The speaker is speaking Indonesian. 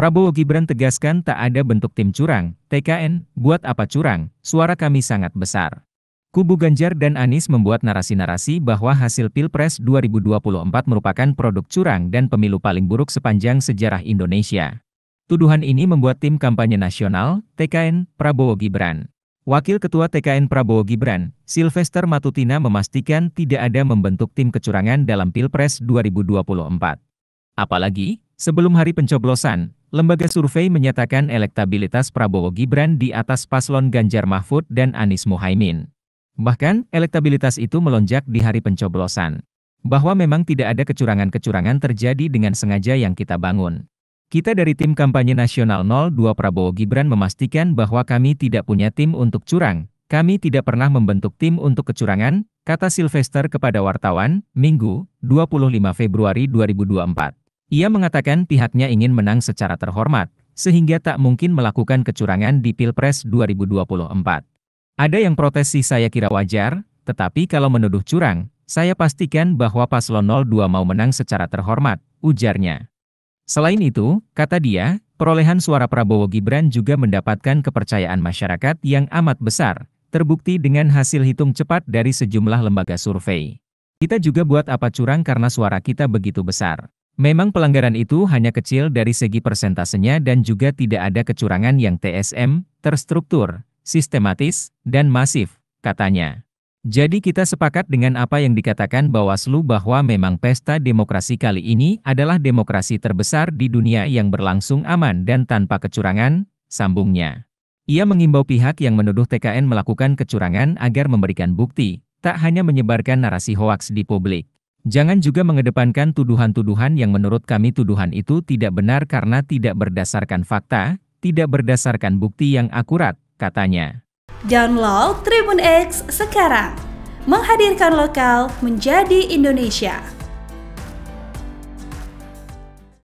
Prabowo Gibran tegaskan tak ada bentuk tim curang, TKN, buat apa curang, suara kami sangat besar. Kubu Ganjar dan Anies membuat narasi-narasi bahwa hasil Pilpres 2024 merupakan produk curang dan pemilu paling buruk sepanjang sejarah Indonesia. Tuduhan ini membuat tim kampanye nasional, TKN, Prabowo Gibran. Wakil Ketua TKN Prabowo Gibran, Sylvester Matutina memastikan tidak ada membentuk tim kecurangan dalam Pilpres 2024. Apalagi, sebelum hari pencoblosan, Lembaga survei menyatakan elektabilitas Prabowo Gibran di atas paslon Ganjar Mahfud dan Anies Mohaimin. Bahkan, elektabilitas itu melonjak di hari pencoblosan. Bahwa memang tidak ada kecurangan-kecurangan terjadi dengan sengaja yang kita bangun. Kita dari tim kampanye nasional 02 Prabowo Gibran memastikan bahwa kami tidak punya tim untuk curang. Kami tidak pernah membentuk tim untuk kecurangan, kata Sylvester kepada wartawan, Minggu, 25 Februari 2024. Ia mengatakan pihaknya ingin menang secara terhormat, sehingga tak mungkin melakukan kecurangan di Pilpres 2024. Ada yang protes sih saya kira wajar, tetapi kalau menuduh curang, saya pastikan bahwa paslon 02 mau menang secara terhormat, ujarnya. Selain itu, kata dia, perolehan suara Prabowo Gibran juga mendapatkan kepercayaan masyarakat yang amat besar, terbukti dengan hasil hitung cepat dari sejumlah lembaga survei. Kita juga buat apa curang karena suara kita begitu besar. Memang pelanggaran itu hanya kecil dari segi persentasenya dan juga tidak ada kecurangan yang TSM, terstruktur, sistematis, dan masif, katanya. Jadi kita sepakat dengan apa yang dikatakan Bawaslu bahwa memang pesta demokrasi kali ini adalah demokrasi terbesar di dunia yang berlangsung aman dan tanpa kecurangan, sambungnya. Ia mengimbau pihak yang menuduh TKN melakukan kecurangan agar memberikan bukti, tak hanya menyebarkan narasi hoaks di publik. Jangan juga mengedepankan tuduhan-tuduhan yang menurut kami tuduhan itu tidak benar karena tidak berdasarkan fakta, tidak berdasarkan bukti yang akurat, katanya. Download Tribun X sekarang, menghadirkan lokal menjadi Indonesia.